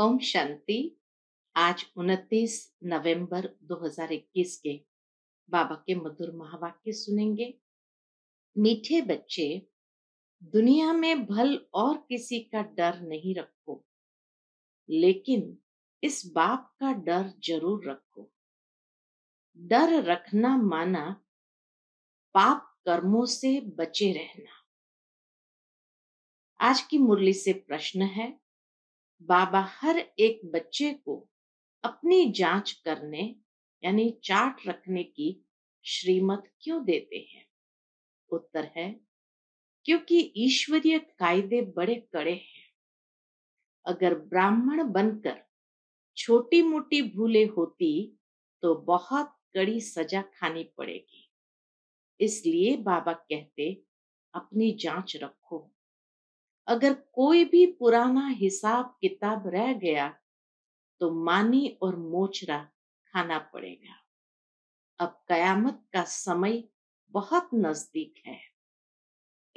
ओम शांति आज 29 नवंबर 2021 के बाबा के मधुर महावाक्य सुनेंगे मीठे बच्चे दुनिया में भल और किसी का डर नहीं रखो लेकिन इस बाप का डर जरूर रखो डर रखना माना पाप कर्मों से बचे रहना आज की मुरली से प्रश्न है बाबा हर एक बच्चे को अपनी जांच करने यानी चार्ट रखने की श्रीमत क्यों देते हैं उत्तर है क्योंकि ईश्वरीय कायदे बड़े कड़े हैं अगर ब्राह्मण बनकर छोटी मोटी भूले होती तो बहुत कड़ी सजा खानी पड़ेगी इसलिए बाबा कहते अपनी जांच रखो अगर कोई भी पुराना हिसाब किताब रह गया तो मानी और मोचरा खाना पड़ेगा अब कयामत का समय बहुत नजदीक है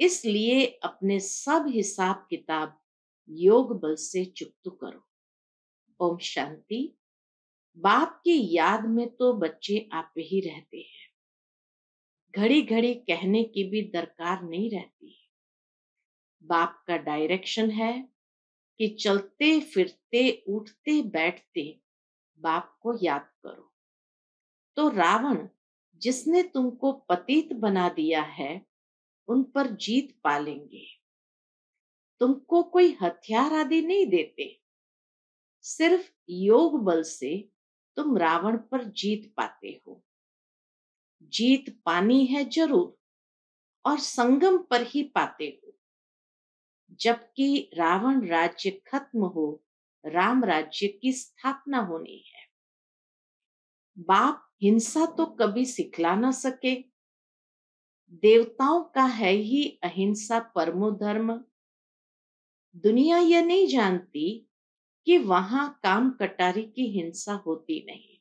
इसलिए अपने सब हिसाब किताब योग बल से चुप्त करो ओम शांति बाप की याद में तो बच्चे आप ही रहते हैं घड़ी घड़ी कहने की भी दरकार नहीं रहती है बाप का डायरेक्शन है कि चलते फिरते उठते बैठते बाप को याद करो तो रावण जिसने तुमको पतित बना दिया है उन पर जीत पालेंगे तुमको कोई हथियार आदि नहीं देते सिर्फ योग बल से तुम रावण पर जीत पाते हो जीत पानी है जरूर और संगम पर ही पाते हो जबकि रावण राज्य खत्म हो राम राज्य की स्थापना होनी है बाप हिंसा तो कभी सिखला ना सके देवताओं का है ही अहिंसा परमो धर्म दुनिया यह नहीं जानती कि वहां काम कटारी की हिंसा होती नहीं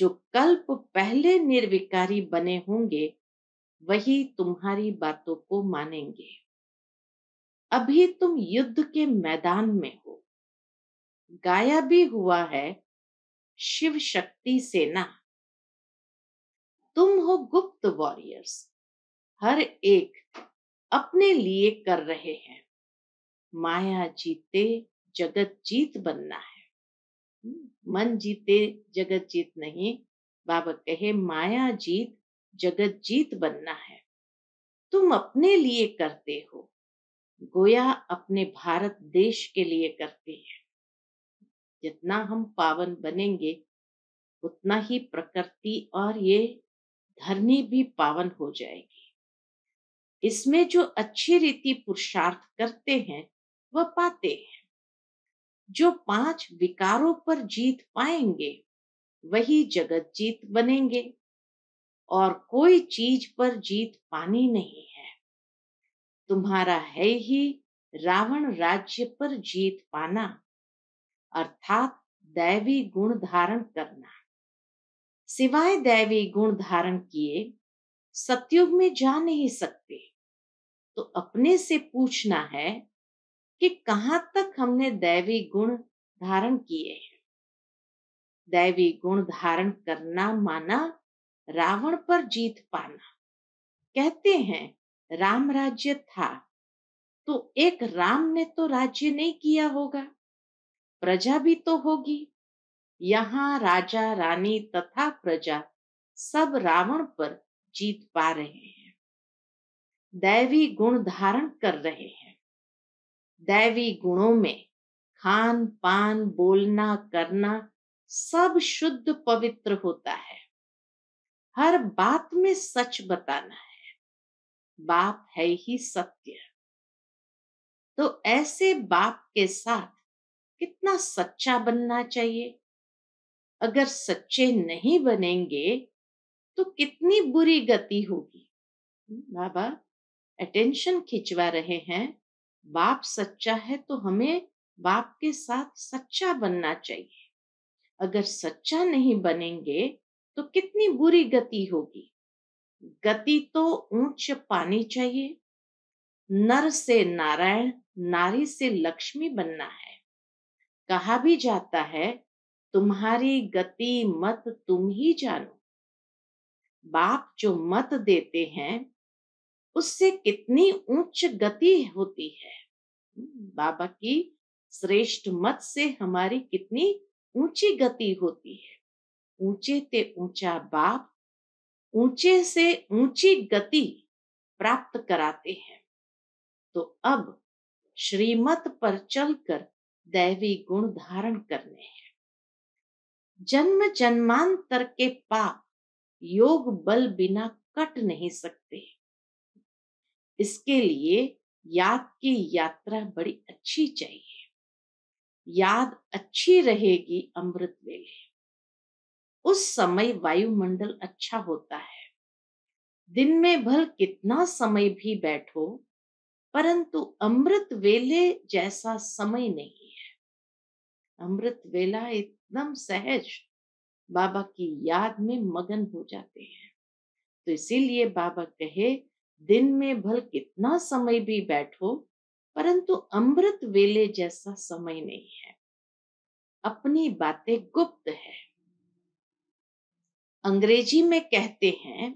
जो कल्प पहले निर्विकारी बने होंगे वही तुम्हारी बातों को मानेंगे अभी तुम युद्ध के मैदान में हो गाया भी हुआ है शिव शक्ति सेना तुम हो गुप्त वॉरियर्स हर एक अपने लिए कर रहे हैं माया जीते जगत जीत बनना है हम्म, मन जीते जगत जीत नहीं बाबा कहे माया जीत जगत जीत बनना है तुम अपने लिए करते हो गोया अपने भारत देश के लिए करते हैं जितना हम पावन बनेंगे उतना ही प्रकृति और ये धरनी भी पावन हो जाएगी इसमें जो अच्छी रीति पुरुषार्थ करते हैं वह पाते हैं जो पांच विकारों पर जीत पाएंगे वही जगत जीत बनेंगे और कोई चीज पर जीत पानी नहीं है तुम्हारा है ही रावण राज्य पर जीत पाना अर्थात दैवी गुण धारण करना सिवाय दैवी गुण धारण किए सत्युग में जा नहीं सकते तो अपने से पूछना है कि कहा तक हमने दैवी गुण धारण किए हैं दैवी गुण धारण करना माना रावण पर जीत पाना कहते हैं राम राज्य था तो एक राम ने तो राज्य नहीं किया होगा प्रजा भी तो होगी यहाँ राजा रानी तथा प्रजा सब रावण पर जीत पा रहे हैं दैवी गुण धारण कर रहे हैं दैवी गुणों में खान पान बोलना करना सब शुद्ध पवित्र होता है हर बात में सच बताना है बाप है ही सत्य तो ऐसे बाप के साथ कितना सच्चा बनना चाहिए अगर सच्चे नहीं बनेंगे तो कितनी बुरी गति होगी बाबा अटेंशन खिंचवा रहे हैं बाप सच्चा है तो हमें बाप के साथ सच्चा बनना चाहिए अगर सच्चा नहीं बनेंगे तो कितनी बुरी गति होगी गति तो ऊंच पानी चाहिए नर से नारायण नारी से लक्ष्मी बनना है कहा भी जाता है तुम्हारी गति मत तुम ही जानो बाप जो मत देते हैं उससे कितनी ऊंच गति होती है हम्म, बाबा की श्रेष्ठ मत से हमारी कितनी ऊंची गति होती है ऊंचे ते ऊंचा बाप ऊंचे से ऊंची गति प्राप्त कराते हैं तो अब श्रीमत पर चलकर दैवी गुण धारण करने हैं जन्म जन्मांतर के पाप योग बल बिना कट नहीं सकते इसके लिए याद की यात्रा बड़ी अच्छी चाहिए याद अच्छी रहेगी अमृत वेले उस समय वायुमंडल अच्छा होता है दिन में भल कितना समय भी बैठो परंतु अमृत वेले जैसा समय नहीं है अमृत वेला एकदम सहज बाबा की याद में मगन हो जाते हैं तो इसीलिए बाबा कहे दिन में भल कितना समय भी बैठो परंतु अमृत वेले जैसा समय नहीं है अपनी बातें गुप्त है अंग्रेजी में कहते हैं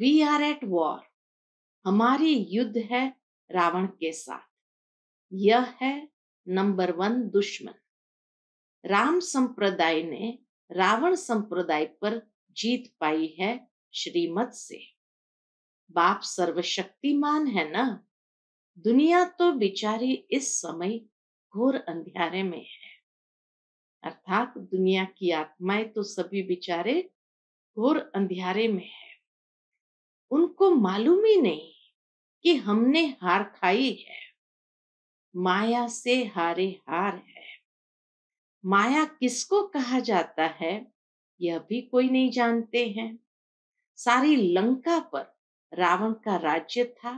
वी आर एट वॉर हमारी युद्ध है रावण के साथ यह है नंबर वन दुश्मन राम संप्रदाय ने रावण संप्रदाय पर जीत पाई है श्रीमत से बाप सर्वशक्तिमान है ना दुनिया तो बिचारी इस समय घोर अंधेरे में है अर्थात दुनिया की आत्माएं तो सभी बिचारे घोर अंधेरे में है उनको मालूम ही नहीं कि हमने हार खाई है माया से हारे हार है माया किसको कहा जाता है यह भी कोई नहीं जानते हैं सारी लंका पर रावण का राज्य था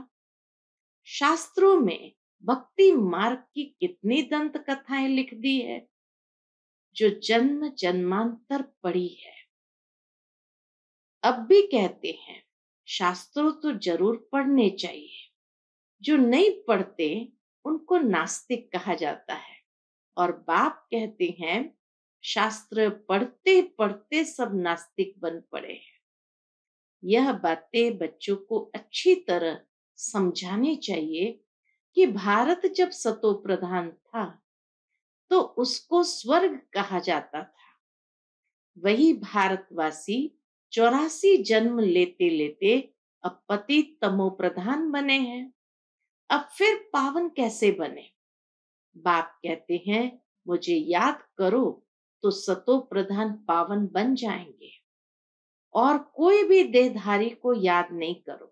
शास्त्रों में भक्ति मार्ग की कितनी दंत कथाएं लिख दी है जो जन्म जन्मांतर पड़ी है अब भी कहते हैं शास्त्रों तो जरूर पढ़ने चाहिए जो नहीं पढ़ते उनको नास्तिक कहा जाता है और बाप कहते हैं शास्त्र पढ़ते पढ़ते सब नास्तिक बन पड़े हैं यह बातें बच्चों को अच्छी तरह समझानी चाहिए कि भारत जब सतो प्रधान था तो उसको स्वर्ग कहा जाता था वही भारतवासी चौरासी जन्म लेते लेते अब पति तमो प्रधान बने हैं अब फिर पावन कैसे बने बाप कहते हैं मुझे याद करो तो सतो प्रधान पावन बन जाएंगे और कोई भी देहधारी को याद नहीं करो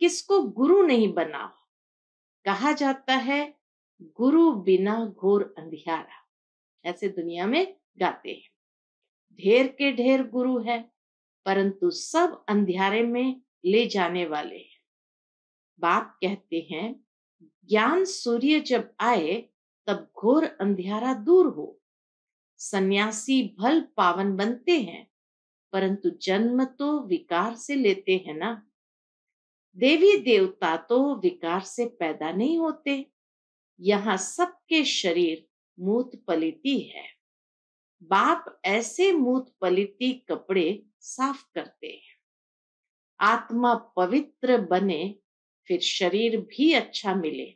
किसको गुरु नहीं बनाओ कहा जाता है गुरु बिना घोर अंधियारा ऐसे दुनिया में गाते हैं ढेर के ढेर गुरु है परंतु सब अंधेरे में ले जाने वाले हैं बाप कहते हैं ज्ञान सूर्य जब आए तब घोर अंधेरा दूर हो सन्यासी भल पावन बनते हैं परंतु जन्म तो विकार से लेते हैं ना देवी देवता तो विकार से पैदा नहीं होते यहाँ सबके शरीर मूत पलिती है बाप ऐसे मूत पलिती कपड़े साफ करते हैं आत्मा पवित्र बने फिर शरीर भी अच्छा मिले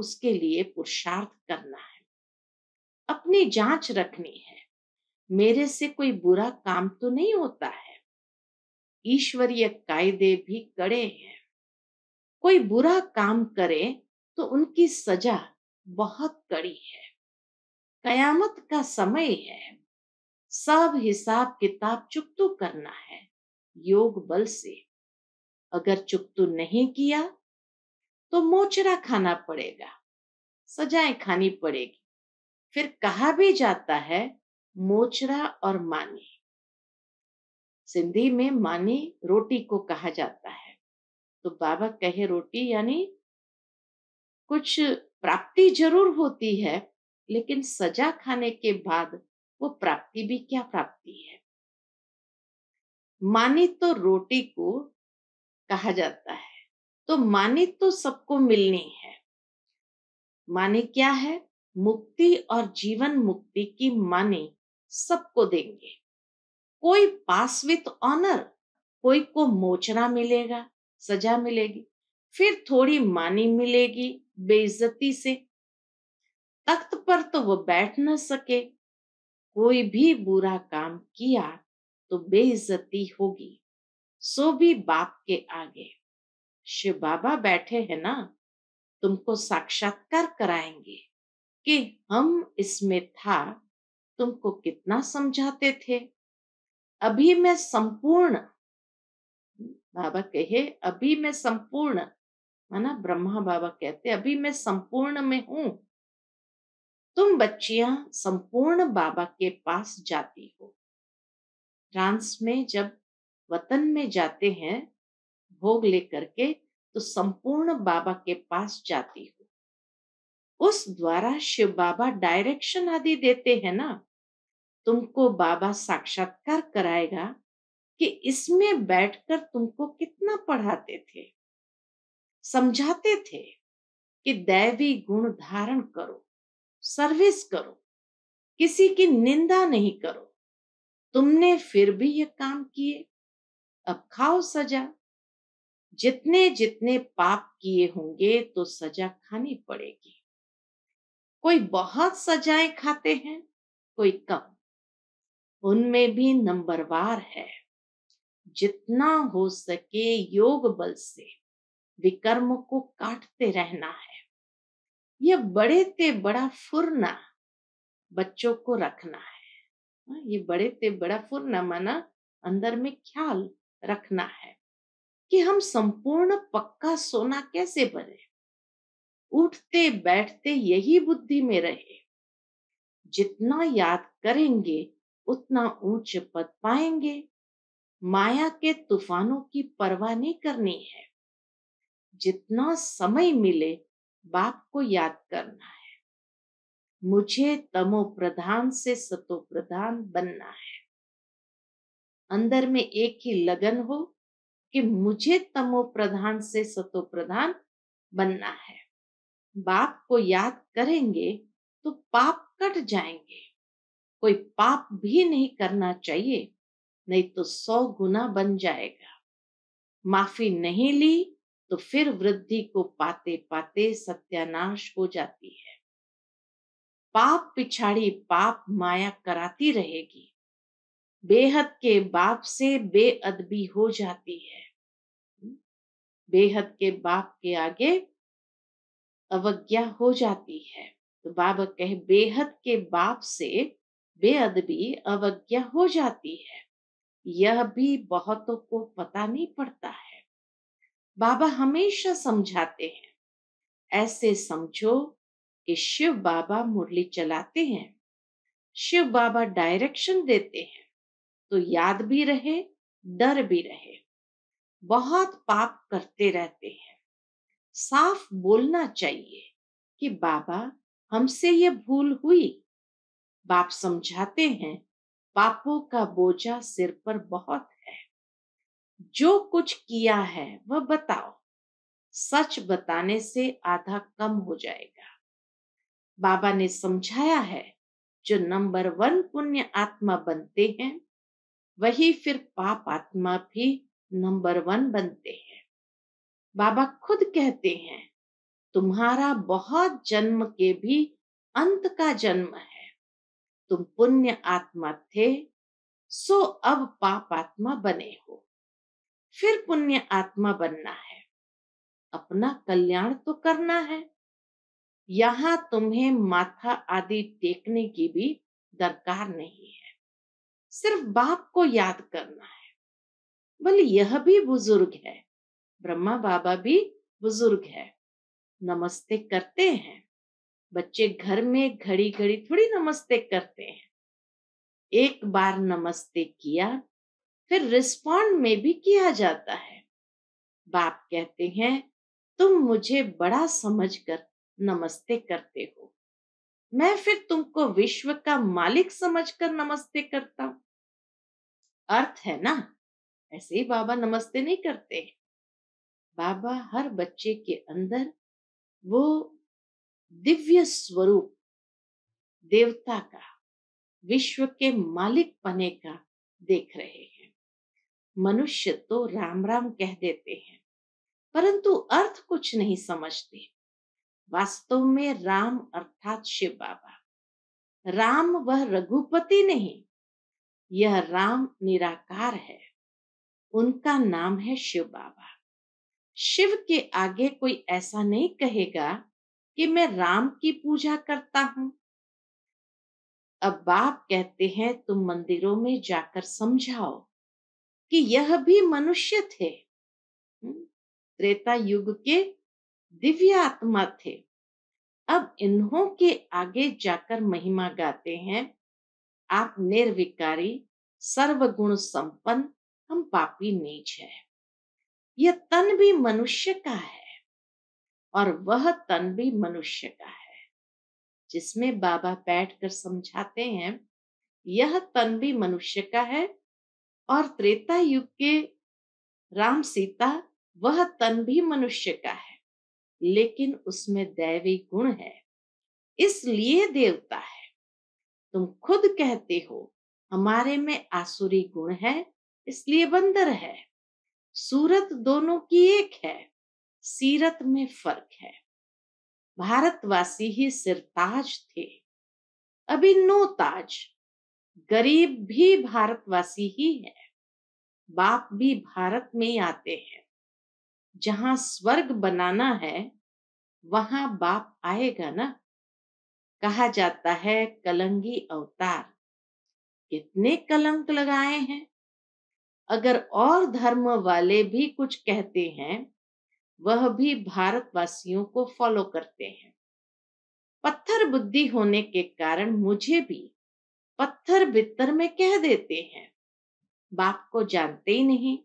उसके लिए पुरुषार्थ करना है अपनी जांच रखनी है मेरे से कोई बुरा काम तो नहीं होता है ईश्वरीय कायदे भी कड़े हैं कोई बुरा काम करे तो उनकी सजा बहुत कड़ी है कयामत का समय है सब हिसाब किताब चुकतू करना है योग बल से अगर चुकतू नहीं किया तो मोचरा खाना पड़ेगा सजाएं खानी पड़ेगी फिर कहा भी जाता है मोचरा और मानी सिंधी में मानी रोटी को कहा जाता है तो बाबा कहे रोटी यानी कुछ प्राप्ति जरूर होती है लेकिन सजा खाने के बाद वो प्राप्ति भी क्या प्राप्ति है मानित तो रोटी को कहा जाता है तो मानित तो सबको मिलनी है माने क्या है मुक्ति और जीवन मुक्ति की माने सबको देंगे कोई पास विथ ऑनर कोई को मोचना मिलेगा सजा मिलेगी फिर थोड़ी मानी मिलेगी बेइज्जती से तख्त पर तो वो बैठ न सके कोई भी बुरा काम किया तो बेइज्जती होगी सो भी बाप के आगे शिव बाबा बैठे हैं ना तुमको साक्षात्कार कराएंगे कि हम इसमें था तुमको कितना समझाते थे अभी मैं संपूर्ण बाबा कहे अभी मैं संपूर्ण माना ब्रह्मा बाबा कहते अभी मैं संपूर्ण में हूं तुम बच्चियां संपूर्ण बाबा के पास जाती हो फ्रांस में जब वतन में जाते हैं भोग लेकर के तो संपूर्ण बाबा के पास जाती हो उस द्वारा शिव बाबा डायरेक्शन आदि देते हैं ना तुमको बाबा साक्षात्कार कराएगा कि इसमें बैठकर तुमको कितना पढ़ाते थे समझाते थे कि दैवी गुण धारण करो सर्विस करो किसी की निंदा नहीं करो तुमने फिर भी ये काम किए अब खाओ सजा जितने जितने पाप किए होंगे तो सजा खानी पड़ेगी कोई बहुत सजाएं खाते हैं कोई कम उनमें भी नंबरवार है जितना हो सके योग बल से विकर्म को काटते रहना है ये बड़े ते बड़ा फुरना बच्चों को रखना है हाँ, ये बड़े ते बड़ा फुरना माना अंदर में ख्याल रखना है कि हम संपूर्ण पक्का सोना कैसे बने उठते बैठते यही बुद्धि में रहे जितना याद करेंगे उतना ऊंच पद पाएंगे माया के तूफानों की परवाह नहीं करनी है जितना समय मिले बाप को याद करना है मुझे तमो प्रधान से सतो प्रधान बनना है अंदर में एक ही लगन हो कि मुझे तमो प्रधान से सतो प्रधान बनना है बाप को याद करेंगे तो पाप कट जाएंगे कोई पाप भी नहीं करना चाहिए नहीं तो सौ गुना बन जाएगा माफी नहीं ली तो फिर वृद्धि को पाते पाते सत्यानाश हो जाती है पाप पिछाड़ी पाप माया कराती रहेगी बेहद के बाप से बेअदबी हो जाती है बेहद के बाप के आगे अवज्ञा हो जाती है तो बाबा कहे बेहद के बाप से बेअदबी अवज्ञा हो जाती है यह भी बहुतों को पता नहीं पड़ता है बाबा हमेशा समझाते हैं ऐसे समझो कि शिव बाबा मुरली चलाते हैं शिव बाबा डायरेक्शन देते हैं तो याद भी रहे डर भी रहे बहुत पाप करते रहते हैं साफ बोलना चाहिए कि बाबा हमसे ये भूल हुई बाप समझाते हैं पापों का बोझा सिर पर बहुत जो कुछ किया है वह बताओ सच बताने से आधा कम हो जाएगा बाबा ने समझाया है जो नंबर वन पुण्य आत्मा बनते हैं वही फिर पाप आत्मा भी नंबर वन बनते हैं बाबा खुद कहते हैं तुम्हारा बहुत जन्म के भी अंत का जन्म है तुम पुण्य आत्मा थे सो अब पाप आत्मा बने हो फिर पुण्य आत्मा बनना है अपना कल्याण तो करना है यहां तुम्हें माथा आदि टेकने की भी दरकार नहीं है सिर्फ बाप को याद करना है बोले यह भी बुजुर्ग है ब्रह्मा बाबा भी बुजुर्ग है नमस्ते करते हैं बच्चे घर में घड़ी घड़ी थोड़ी नमस्ते करते हैं एक बार नमस्ते किया फिर रिस्पॉन्ड में भी किया जाता है बाप कहते हैं तुम मुझे बड़ा समझकर नमस्ते करते हो मैं फिर तुमको विश्व का मालिक समझकर नमस्ते करता हूं अर्थ है ना ऐसे ही बाबा नमस्ते नहीं करते बाबा हर बच्चे के अंदर वो दिव्य स्वरूप देवता का विश्व के मालिक पने का देख रहे हैं मनुष्य तो राम राम कह देते हैं परंतु अर्थ कुछ नहीं समझते वास्तव में राम अर्थात शिव बाबा राम वह रघुपति नहीं यह राम निराकार है उनका नाम है शिव बाबा शिव के आगे कोई ऐसा नहीं कहेगा कि मैं राम की पूजा करता हूं अब बाप कहते हैं तुम मंदिरों में जाकर समझाओ कि यह भी मनुष्य थे त्रेता युग के दिव्य आत्मा थे अब इन्हों के आगे जाकर महिमा गाते हैं आप निर्विकारी सर्वगुण संपन्न हम पापी नीच है यह तन भी मनुष्य का है और वह तन भी मनुष्य का है जिसमें बाबा बैठ कर समझाते हैं यह तन भी मनुष्य का है और त्रेता युग के राम सीता वह तन भी मनुष्य का है लेकिन उसमें दैवी गुण है इसलिए देवता है तुम खुद कहते हो हमारे में आसुरी गुण है इसलिए बंदर है सूरत दोनों की एक है सीरत में फर्क है भारतवासी ही सिरताज थे अभी नो ताज गरीब भी भारतवासी ही है बाप भी भारत में ही आते हैं जहां स्वर्ग बनाना है वहां बाप आएगा ना कहा जाता है कलंगी अवतार कितने कलंक लगाए हैं अगर और धर्म वाले भी कुछ कहते हैं वह भी भारतवासियों को फॉलो करते हैं पत्थर बुद्धि होने के कारण मुझे भी पत्थर बितर में कह देते हैं बाप को जानते ही नहीं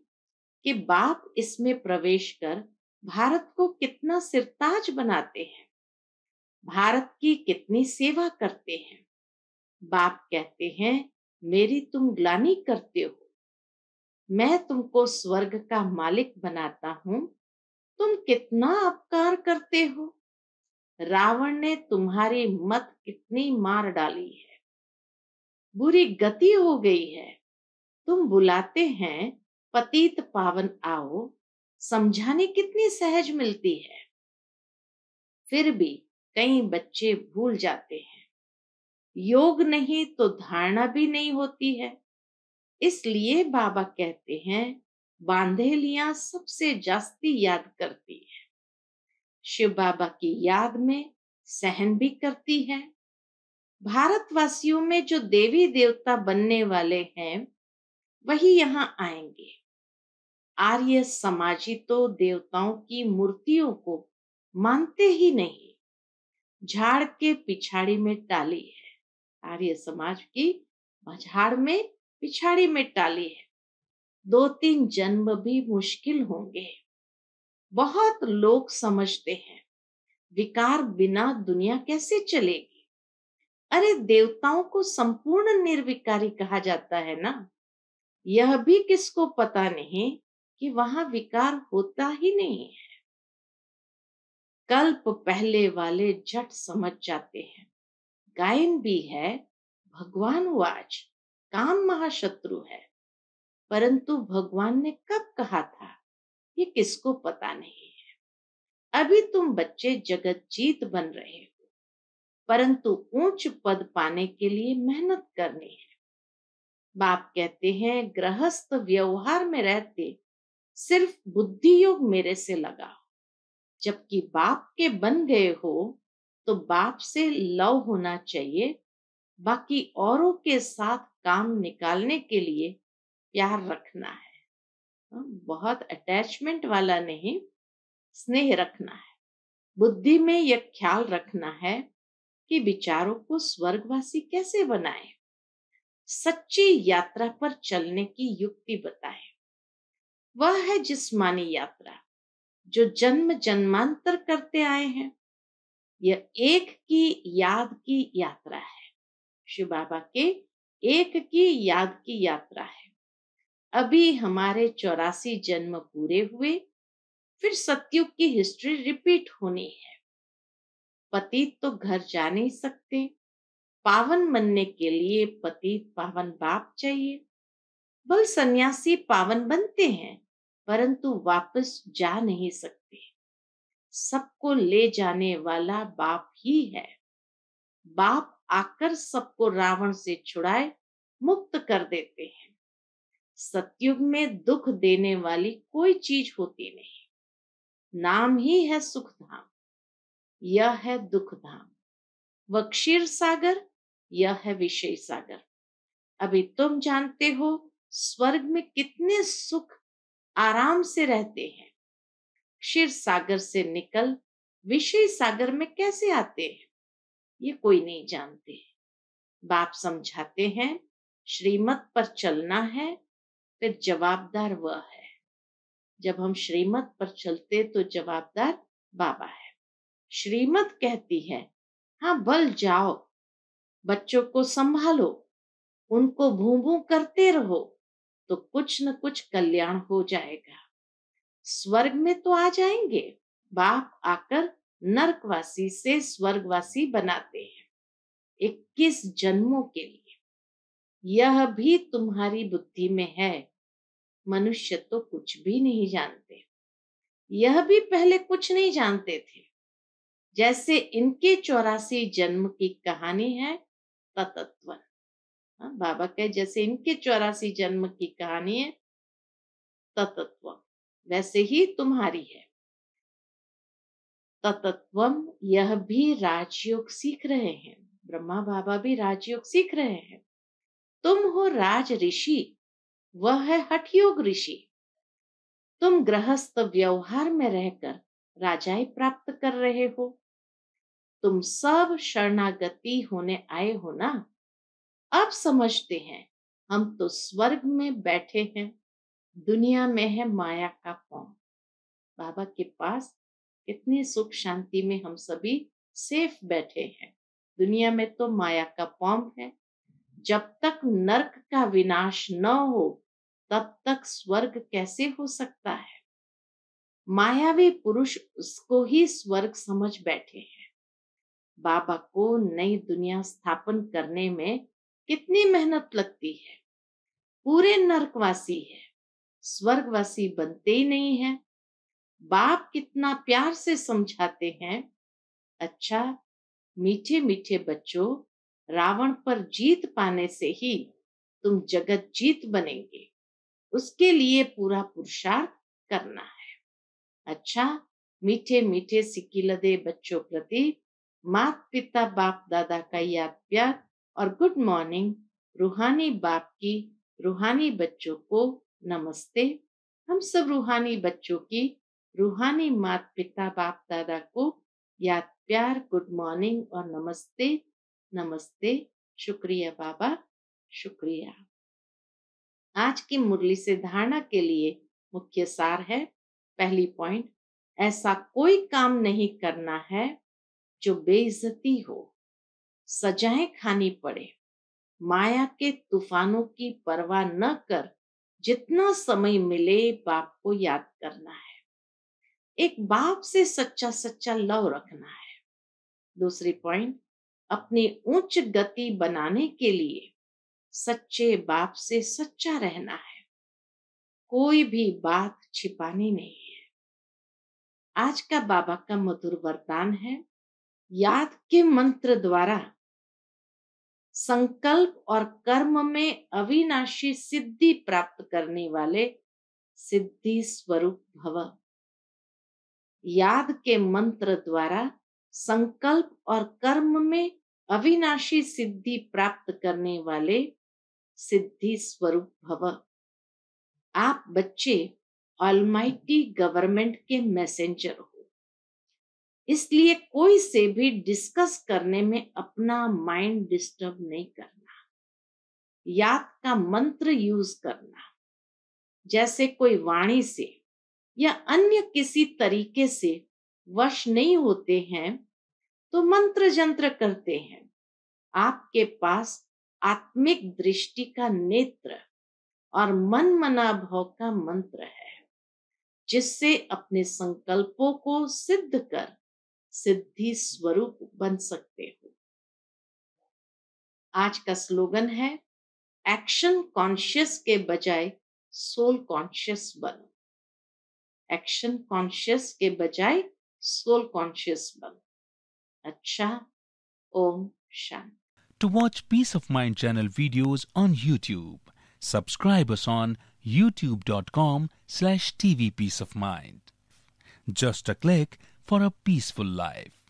कि बाप इसमें प्रवेश कर भारत को कितना सिरताज बनाते हैं भारत की कितनी सेवा करते हैं बाप कहते हैं मेरी तुम ग्लानी करते हो मैं तुमको स्वर्ग का मालिक बनाता हूं तुम कितना अपकार करते हो रावण ने तुम्हारी मत कितनी मार डाली है बुरी गति हो गई है तुम बुलाते हैं पतित पावन आओ समझाने कितनी सहज मिलती है फिर भी कई बच्चे भूल जाते हैं योग नहीं तो धारणा भी नहीं होती है इसलिए बाबा कहते हैं बांधेलिया सबसे जास्ती याद करती है शिव बाबा की याद में सहन भी करती है भारतवासियों में जो देवी देवता बनने वाले हैं वही यहाँ आएंगे आर्य समाजी तो देवताओं की मूर्तियों को मानते ही नहीं झाड़ के पिछाड़ी में टाली है आर्य समाज की झाड़ में पिछाड़ी में टाली है दो तीन जन्म भी मुश्किल होंगे बहुत लोग समझते हैं विकार बिना दुनिया कैसे चलेगी अरे देवताओं को संपूर्ण निर्विकारी कहा जाता है ना यह भी किसको पता नहीं कि वहां विकार होता ही नहीं है कल्प पहले वाले झट समझ जाते हैं गायन भी है भगवान वाच काम महाशत्रु है परंतु भगवान ने कब कहा था ये किसको पता नहीं है अभी तुम बच्चे जगत जीत बन रहे हो परंतु ऊंच पद पाने के लिए मेहनत करनी है बाप कहते हैं गृहस्थ व्यवहार में रहते सिर्फ बुद्धि योग मेरे से लगा जबकि बाप के बन गए हो तो बाप से लव होना चाहिए बाकी औरों के साथ काम निकालने के लिए प्यार रखना है हाँ, बहुत अटैचमेंट वाला नहीं स्नेह रखना है बुद्धि में यह ख्याल रखना है कि विचारों को स्वर्गवासी कैसे बनाए सच्ची यात्रा पर चलने की युक्ति बताए वह है जिस्मानी यात्रा जो जन्म जन्मांतर करते आए हैं यह एक की याद की यात्रा है शिव बाबा के एक की याद की यात्रा है अभी हमारे चौरासी जन्म पूरे हुए फिर सत्युग की हिस्ट्री रिपीट होनी है पति तो घर जा नहीं सकते पावन बनने के लिए पति पावन बाप चाहिए बल सन्यासी पावन बनते हैं परंतु वापस जा नहीं सकते सबको ले जाने वाला बाप ही है बाप आकर सबको रावण से छुड़ाए मुक्त कर देते हैं सतयुग में दुख देने वाली कोई चीज होती नहीं नाम ही है सुखधाम यह है दुख धाम व क्षीर सागर यह है विषय सागर अभी तुम जानते हो स्वर्ग में कितने सुख आराम से रहते हैं क्षीर सागर से निकल विषय सागर में कैसे आते हैं ये कोई नहीं जानते बाप समझाते हैं श्रीमत पर चलना है फिर जवाबदार वह है जब हम श्रीमत पर चलते तो जवाबदार बाबा है श्रीमत कहती है हाँ बल जाओ बच्चों को संभालो उनको भू भू करते रहो तो कुछ न कुछ कल्याण हो जाएगा स्वर्ग में तो आ जाएंगे बाप आकर नरकवासी से स्वर्गवासी बनाते हैं इक्कीस जन्मों के लिए यह भी तुम्हारी बुद्धि में है मनुष्य तो कुछ भी नहीं जानते यह भी पहले कुछ नहीं जानते थे जैसे इनके चौरासी जन्म की कहानी है तत्व हाँ, बाबा कहे जैसे इनके चौरासी जन्म की कहानी है तत्व वैसे ही तुम्हारी है तत्व यह भी राजयोग सीख रहे हैं ब्रह्मा बाबा भी राजयोग सीख रहे हैं तुम हो राज ऋषि वह है योग ऋषि तुम गृहस्थ व्यवहार में रहकर राजाई प्राप्त कर रहे हो तुम सब शरणागति होने आए हो ना अब समझते हैं हम तो स्वर्ग में बैठे हैं दुनिया में है माया का फॉर्म बाबा के पास कितनी सुख शांति में हम सभी सेफ बैठे हैं दुनिया में तो माया का फॉर्म है जब तक नरक का विनाश न हो तब तक स्वर्ग कैसे हो सकता है मायावी पुरुष उसको ही स्वर्ग समझ बैठे हैं बाबा को नई दुनिया स्थापन करने में कितनी मेहनत लगती है पूरे नरकवासी है स्वर्गवासी बनते ही नहीं है बाप कितना प्यार से समझाते हैं अच्छा मीठे मीठे बच्चों रावण पर जीत पाने से ही तुम जगत जीत बनेंगे उसके लिए पूरा पुरुषार्थ करना है अच्छा मीठे मीठे सिकिलदे बच्चों प्रति मात पिता बाप दादा का याद प्यार और गुड मॉर्निंग रूहानी बाप की रूहानी बच्चों को नमस्ते हम सब रूहानी बच्चों की रूहानी मात पिता बाप दादा को याद प्यार गुड मॉर्निंग और नमस्ते नमस्ते शुक्रिया बाबा शुक्रिया आज की मुरली से धारणा के लिए मुख्य सार है पहली पॉइंट ऐसा कोई काम नहीं करना है जो बेइज्जती हो सजाएं खानी पड़े माया के तूफानों की परवाह न कर जितना समय मिले बाप को याद करना है एक बाप से सच्चा सच्चा लव रखना है दूसरी पॉइंट अपनी उच्च गति बनाने के लिए सच्चे बाप से सच्चा रहना है कोई भी बात छिपानी नहीं है आज का बाबा का मधुर वरदान है याद के मंत्र द्वारा संकल्प और कर्म में अविनाशी सिद्धि प्राप्त करने वाले सिद्धि स्वरूप भव याद के मंत्र द्वारा संकल्प और कर्म में अविनाशी सिद्धि प्राप्त करने वाले सिद्धि स्वरूप भव आप बच्चे ऑलमाइटी गवर्नमेंट के मैसेंजर हो इसलिए कोई से भी डिस्कस करने में अपना माइंड डिस्टर्ब नहीं करना याद का मंत्र यूज करना जैसे कोई वाणी से या अन्य किसी तरीके से वश नहीं होते हैं तो मंत्र जंत्र करते हैं आपके पास आत्मिक दृष्टि का नेत्र और मन मना भाव का मंत्र है जिससे अपने संकल्पों को सिद्ध कर सिद्धि स्वरूप बन सकते हो आज का स्लोगन है एक्शन कॉन्शियस के बजाय सोल कॉन्शियस बनो एक्शन कॉन्शियस के बजाय सोल कॉन्शियस बनो अच्छा ओम शांति To watch Peace of Mind channel videos on YouTube, subscribe us on youtube.com slash TV Peace of Mind. Just a click for a peaceful life.